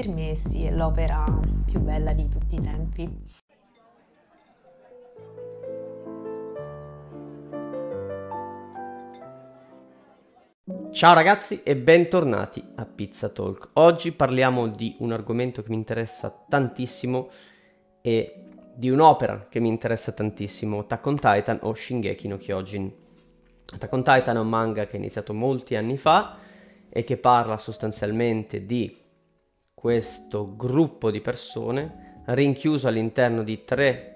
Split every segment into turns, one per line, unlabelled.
per me sì, è l'opera più bella di tutti i tempi.
Ciao ragazzi e bentornati a Pizza Talk. Oggi parliamo di un argomento che mi interessa tantissimo e di un'opera che mi interessa tantissimo, Attack on Titan o Shingeki no Kyojin. Attack on Titan è un manga che è iniziato molti anni fa e che parla sostanzialmente di questo gruppo di persone rinchiuso all'interno di tre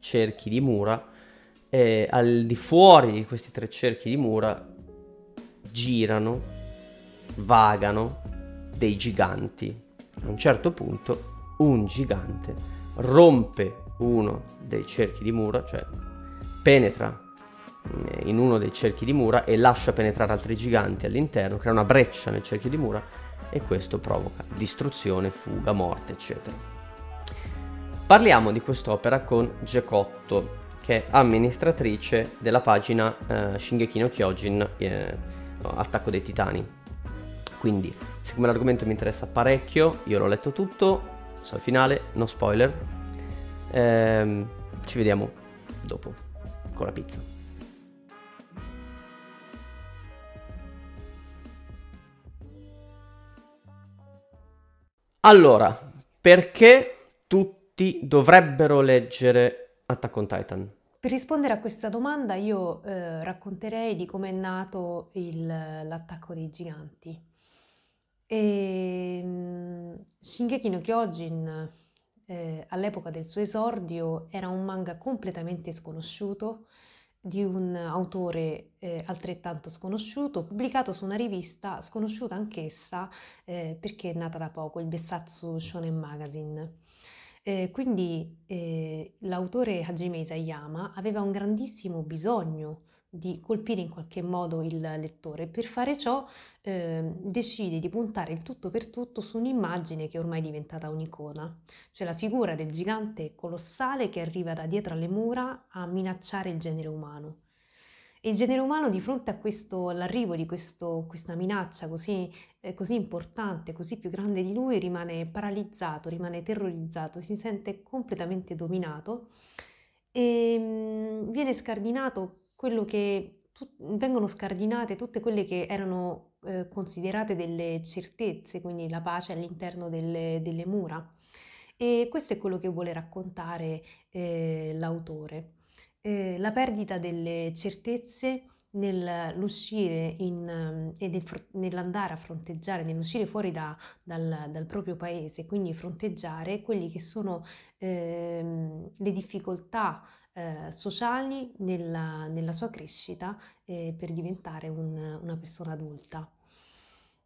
cerchi di mura e al di fuori di questi tre cerchi di mura girano, vagano dei giganti. A un certo punto un gigante rompe uno dei cerchi di mura, cioè penetra eh, in uno dei cerchi di mura e lascia penetrare altri giganti all'interno, crea una breccia nel cerchio di mura e questo provoca distruzione, fuga, morte, eccetera. Parliamo di quest'opera con Gekotto, che è amministratrice della pagina eh, Shingeki no Kyojin, eh, Attacco dei Titani. Quindi, siccome l'argomento mi interessa parecchio, io l'ho letto tutto, so il finale, no spoiler. Ehm, ci vediamo dopo con la pizza. Allora, perché tutti dovrebbero leggere Attack on Titan?
Per rispondere a questa domanda io eh, racconterei di come è nato il, l'attacco dei giganti. E, ehm, Shingeki no Kyojin eh, all'epoca del suo esordio era un manga completamente sconosciuto, di un autore eh, altrettanto sconosciuto, pubblicato su una rivista sconosciuta anch'essa eh, perché è nata da poco, il Bessatsu Shonen Magazine. Eh, quindi eh, l'autore Hajime Isayama aveva un grandissimo bisogno di colpire in qualche modo il lettore. Per fare ciò eh, decide di puntare il tutto per tutto su un'immagine che ormai è diventata un'icona, cioè la figura del gigante colossale che arriva da dietro alle mura a minacciare il genere umano il genere umano di fronte a questo, all'arrivo di questo, questa minaccia così, eh, così importante, così più grande di lui, rimane paralizzato, rimane terrorizzato, si sente completamente dominato e ehm, mh, viene scardinato quello che tut- vengono scardinate tutte quelle che erano eh, considerate delle certezze, quindi la pace all'interno delle, delle mura. E questo è quello che vuole raccontare eh, l'autore eh, la perdita delle certezze nell'uscire in, ehm, e nel, nell'andare a fronteggiare, nell'uscire fuori da, dal, dal, proprio paese, quindi fronteggiare quelle che sono ehm, le difficoltà eh, sociali nella, nella, sua crescita eh, per diventare un, una persona adulta.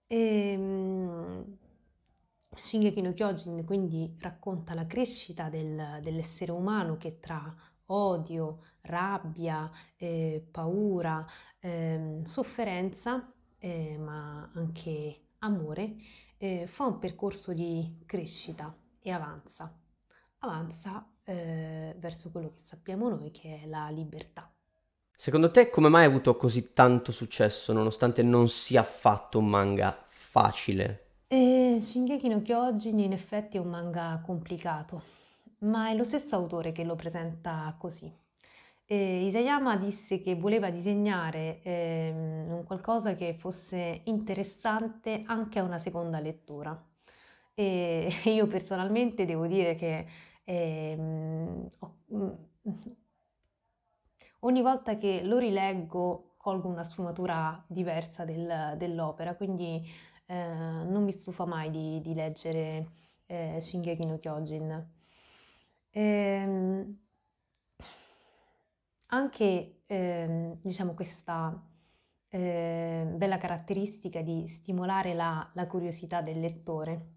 E, ehm, Shingeki no Kyojin quindi racconta la crescita del, dell'essere umano che tra odio, rabbia, eh, paura, eh, sofferenza, eh, ma anche amore, eh, fa un percorso di crescita e avanza. Avanza eh, verso quello che sappiamo noi che è la libertà.
Secondo te come mai ha avuto così tanto successo nonostante non sia affatto un manga facile?
Eh, Shingeki no Kyojin in effetti è un manga complicato ma è lo stesso autore che lo presenta così. Eh, Isayama disse che voleva disegnare eh, qualcosa che fosse interessante anche a una seconda lettura. E io personalmente devo dire che eh, ogni volta che lo rileggo colgo una sfumatura diversa del, dell'opera, quindi eh, non mi stufa mai di, di leggere eh, Shingeki no Kyojin. Ehm, anche ehm, diciamo questa eh, bella caratteristica di stimolare la, la curiosità del lettore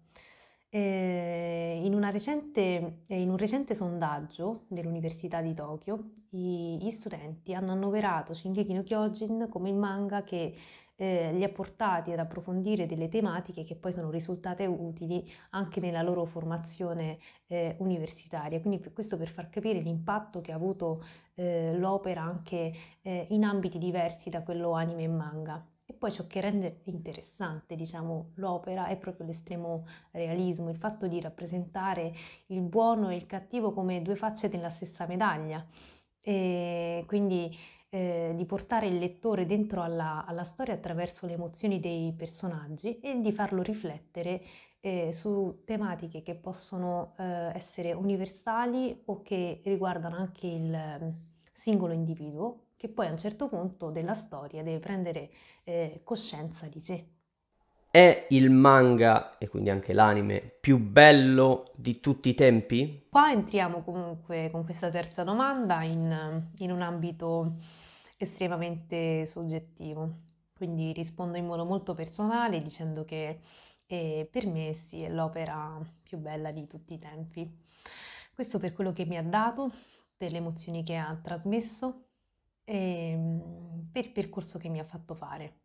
eh, in, recente, eh, in, un recente sondaggio dell'Università di Tokyo, i, gli studenti hanno annoverato Shingeki no Kyojin come il manga che eh, li ha portati ad approfondire delle tematiche che poi sono risultate utili anche nella loro formazione eh, universitaria. Quindi questo per far capire l'impatto che ha avuto eh, l'opera anche eh, in ambiti diversi da quello anime e manga poi ciò che rende interessante diciamo, l'opera è proprio l'estremo realismo, il fatto di rappresentare il buono e il cattivo come due facce della stessa medaglia. E quindi eh, di portare il lettore dentro alla, alla, storia attraverso le emozioni dei personaggi e di farlo riflettere eh, su tematiche che possono eh, essere universali o che riguardano anche il mm, singolo individuo che poi a un certo punto della storia deve prendere eh, coscienza di sé.
È il manga, e quindi anche l'anime, più bello di tutti i tempi?
Qua entriamo comunque con questa terza domanda in, in un ambito estremamente soggettivo, quindi rispondo in modo molto personale dicendo che eh, per me sì è l'opera più bella di tutti i tempi. Questo per quello che mi ha dato, per le emozioni che ha trasmesso, e, ehm, per il percorso che mi ha fatto fare.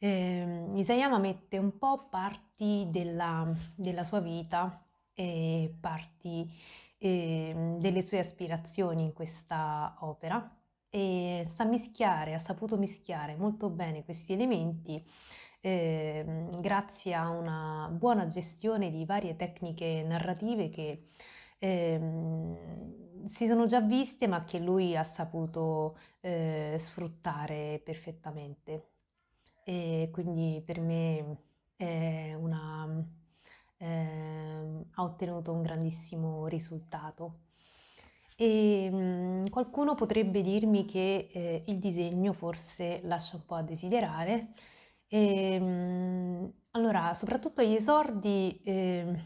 Eh, Isayama mette un po' parti della, della sua vita e parti eh, delle sue aspirazioni in questa opera e sa mischiare, ha saputo mischiare molto bene questi elementi eh, grazie a una buona gestione di varie tecniche narrative che eh, si sono già viste ma che lui ha saputo eh, sfruttare perfettamente. E quindi per me è una, eh, ha ottenuto un grandissimo risultato. E, mm, qualcuno potrebbe dirmi che eh, il disegno forse lascia un po' a desiderare. E, mm, allora, soprattutto agli esordi ehm,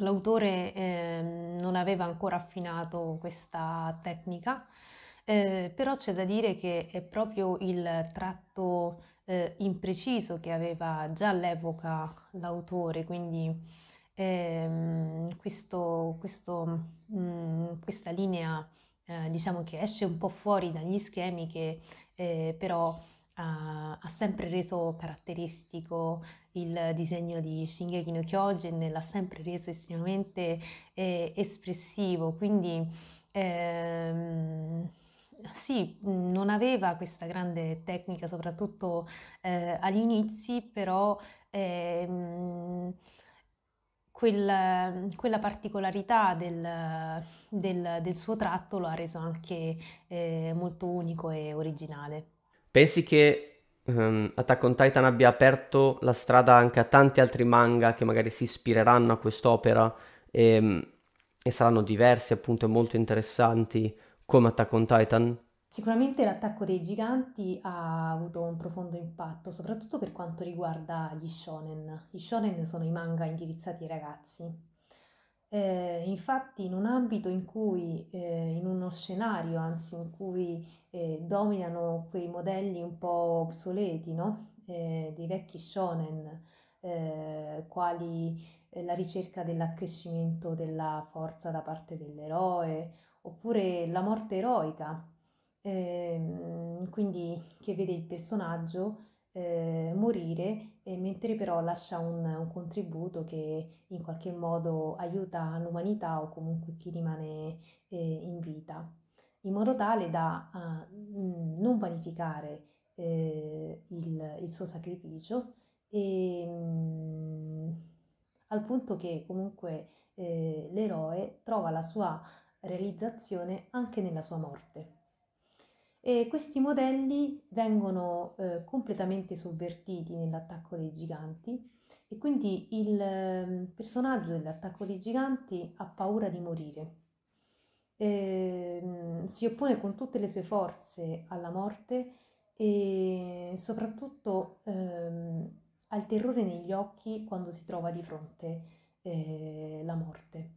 L'autore eh, non aveva ancora affinato questa tecnica, eh, però c'è da dire che è proprio il tratto eh, impreciso che aveva già all'epoca l'autore, quindi ehm, questo, questo, mh, mm, questa linea eh, diciamo che esce un po' fuori dagli schemi che eh, però ha, ha sempre reso caratteristico il disegno di Shingeki no Kyojin, l'ha sempre reso estremamente eh, espressivo, quindi ehm, sì, non aveva questa grande tecnica, soprattutto eh, agli inizi, però ehm, quella, quella particolarità del, del, del, suo tratto lo ha reso anche eh, molto unico e originale.
Pensi che um, Attack on Titan abbia aperto la strada anche a tanti altri manga che magari si ispireranno a quest'opera e, ehm, e saranno diversi appunto e molto interessanti come Attack on Titan?
Sicuramente l'attacco dei giganti ha avuto un profondo impatto, soprattutto per quanto riguarda gli shonen. Gli shonen sono i manga indirizzati ai ragazzi eh, infatti in un ambito in cui, eh, in uno scenario anzi in cui eh, dominano quei modelli un po' obsoleti, no? Eh, dei vecchi shonen, eh, quali eh, la ricerca dell'accrescimento della forza da parte dell'eroe, oppure la morte eroica, ehm, quindi che vede il personaggio eh, morire, eh, mentre però lascia un, un, contributo che in qualche modo aiuta l'umanità o comunque chi rimane eh, in vita, in modo tale da ah, mm, non vanificare eh, il, il, suo sacrificio e mh, mm, al punto che comunque eh, l'eroe trova la sua realizzazione anche nella sua morte. E questi modelli vengono eh, completamente sovvertiti nell'attacco dei giganti e quindi il ehm, personaggio dell'attacco dei giganti ha paura di morire. E, ehm, si oppone con tutte le sue forze alla morte e soprattutto ehm, al terrore negli occhi quando si trova di fronte eh, la morte.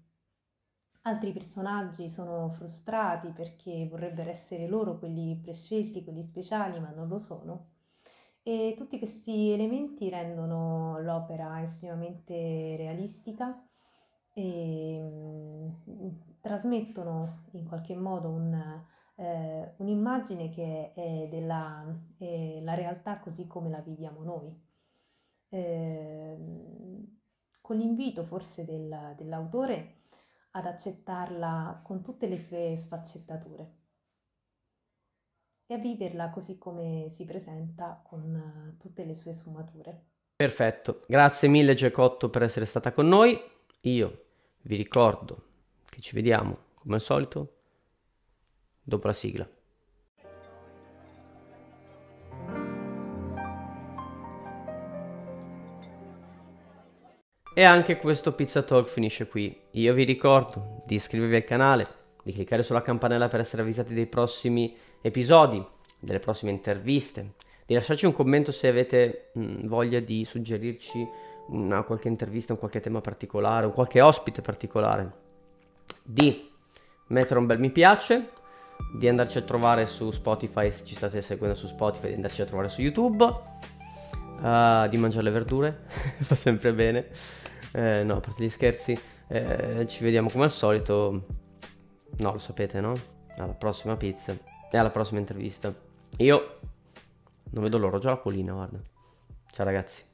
Altri personaggi sono frustrati perché vorrebbero essere loro quelli prescelti, quelli speciali, ma non lo sono. E tutti questi elementi rendono l'opera estremamente realistica e mm, trasmettono in qualche modo un, eh, un'immagine che è della è la realtà così come la viviamo noi. Eh, con l'invito forse del, dell'autore ad accettarla con tutte le sue sfaccettature e a viverla così come si presenta con eh, tutte le sue sfumature.
Perfetto, grazie mille Giacotto per essere stata con noi. Io vi ricordo che ci vediamo come al solito dopo la sigla. E anche questo Pizza Talk finisce qui. Io vi ricordo di iscrivervi al canale, di cliccare sulla campanella per essere avvisati dei prossimi episodi, delle prossime interviste, di lasciarci un commento se avete mh, mm, voglia di suggerirci una qualche intervista, un qualche tema particolare, un qualche ospite particolare, di mettere un bel mi piace, di andarci a trovare su Spotify se ci state seguendo su Spotify, di andarci a trovare su YouTube, uh, di mangiare le verdure, sta sempre bene eh, no, a parte gli scherzi, eh, ci vediamo come al solito. No, lo sapete, no? Alla prossima pizza e alla prossima intervista. Io non vedo l'oro, già la colina, guarda. Ciao ragazzi.